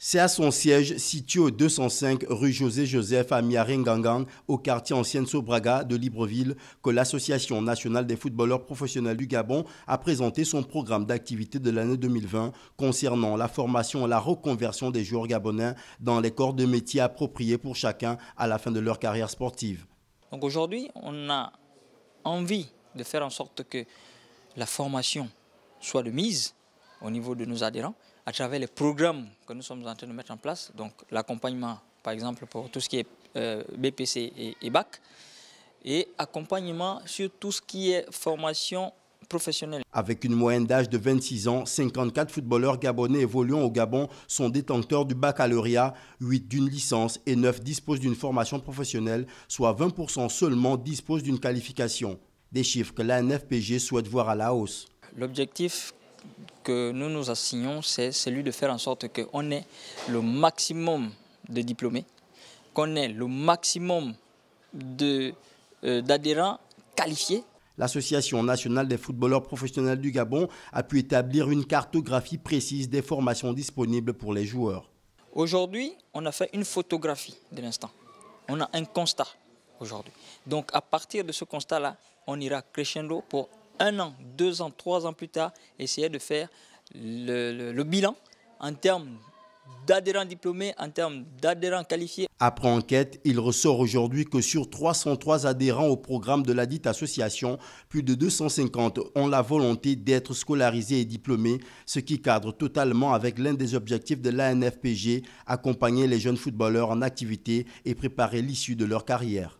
C'est à son siège situé au 205 rue José-Joseph à Miaringangang, au quartier ancienne Sobraga de Libreville, que l'Association nationale des footballeurs professionnels du Gabon a présenté son programme d'activité de l'année 2020 concernant la formation et la reconversion des joueurs gabonais dans les corps de métier appropriés pour chacun à la fin de leur carrière sportive. Donc aujourd'hui, on a envie de faire en sorte que la formation soit de mise, au niveau de nos adhérents à travers les programmes que nous sommes en train de mettre en place, donc l'accompagnement par exemple pour tout ce qui est euh, BPC et, BAC, et accompagnement sur tout ce qui est formation professionnelle. Avec une moyenne d'âge de 26 ans, 54 footballeurs gabonais évoluant au Gabon sont détenteurs du baccalauréat, 8 d'une licence et 9 disposent d'une formation professionnelle, soit 20% seulement disposent d'une qualification. Des chiffres que l'ANFPG souhaite voir à la hausse. L'objectif que nous nous assignons, c'est celui de faire en sorte qu'on ait le maximum de diplômés, qu'on ait le maximum euh, d'adhérents qualifiés L'Association nationale des footballeurs professionnels du Gabon a pu établir une cartographie précise des formations disponibles pour les joueurs. Aujourd'hui, on a fait une photographie de l'instant. On a un constat aujourd'hui. Donc à partir de ce constat-là, on ira crescendo pour un an, deux ans, trois ans plus tard, essayer de faire le, bilan en termes d'adhérents diplômés, en termes d'adhérents qualifiés. Après enquête, il ressort aujourd'hui que sur 303 adhérents au programme de la dite association, plus de 250 ont la volonté d'être scolarisés et diplômés, ce qui cadre totalement avec l'un des objectifs de l'ANFPG, accompagner les jeunes footballeurs en activité et préparer l'issue de leur carrière.